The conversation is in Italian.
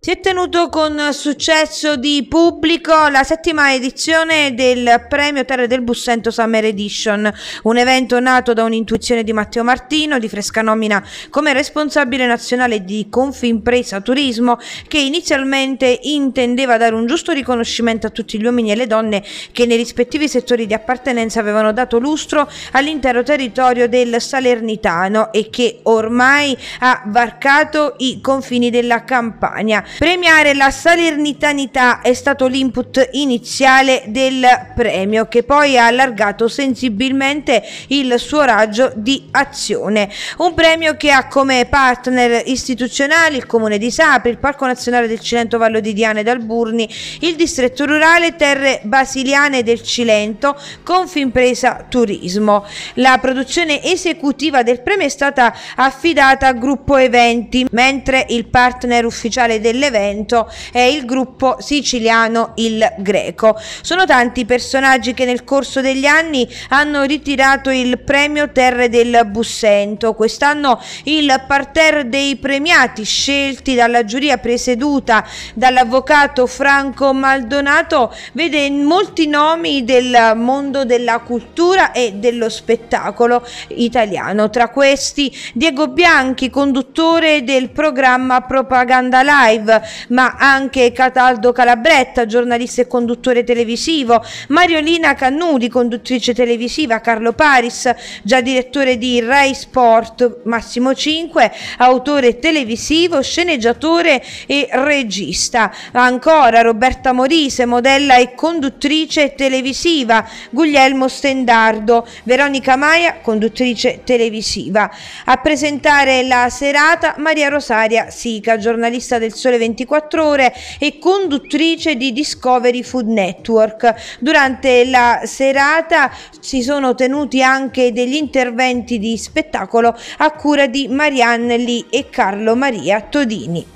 Si è tenuto con successo di pubblico la settima edizione del premio Terre del Bussento Summer Edition, un evento nato da un'intuizione di Matteo Martino, di fresca nomina come responsabile nazionale di Confimpresa Turismo, che inizialmente intendeva dare un giusto riconoscimento a tutti gli uomini e le donne che nei rispettivi settori di appartenenza avevano dato lustro all'intero territorio del Salernitano e che ormai ha varcato i confini della Campania. Premiare la salernitanità è stato l'input iniziale del premio che poi ha allargato sensibilmente il suo raggio di azione. Un premio che ha come partner istituzionali il Comune di Sapri, il Parco Nazionale del Cilento Vallo di Diana e d'Alburni, il Distretto Rurale Terre Basiliane del Cilento, Confimpresa Turismo. La produzione esecutiva del premio è stata affidata a Gruppo Eventi, mentre il partner ufficiale del dell'evento è il gruppo siciliano Il Greco. Sono tanti i personaggi che nel corso degli anni hanno ritirato il premio Terre del Bussento. Quest'anno il parterre dei premiati scelti dalla giuria presieduta dall'avvocato Franco Maldonato vede molti nomi del mondo della cultura e dello spettacolo italiano. Tra questi Diego Bianchi, conduttore del programma Propaganda Live live, ma anche Cataldo Calabretta, giornalista e conduttore televisivo, Mariolina Cannudi, conduttrice televisiva, Carlo Paris, già direttore di Rai Sport Massimo 5, autore televisivo, sceneggiatore e regista. Ancora Roberta Morise, modella e conduttrice televisiva, Guglielmo Stendardo, Veronica Maia, conduttrice televisiva. A presentare la serata Maria Rosaria Sica, giornalista del Sole le 24 ore e conduttrice di Discovery Food Network. Durante la serata si sono tenuti anche degli interventi di spettacolo a cura di Marianne Lee e Carlo Maria Todini.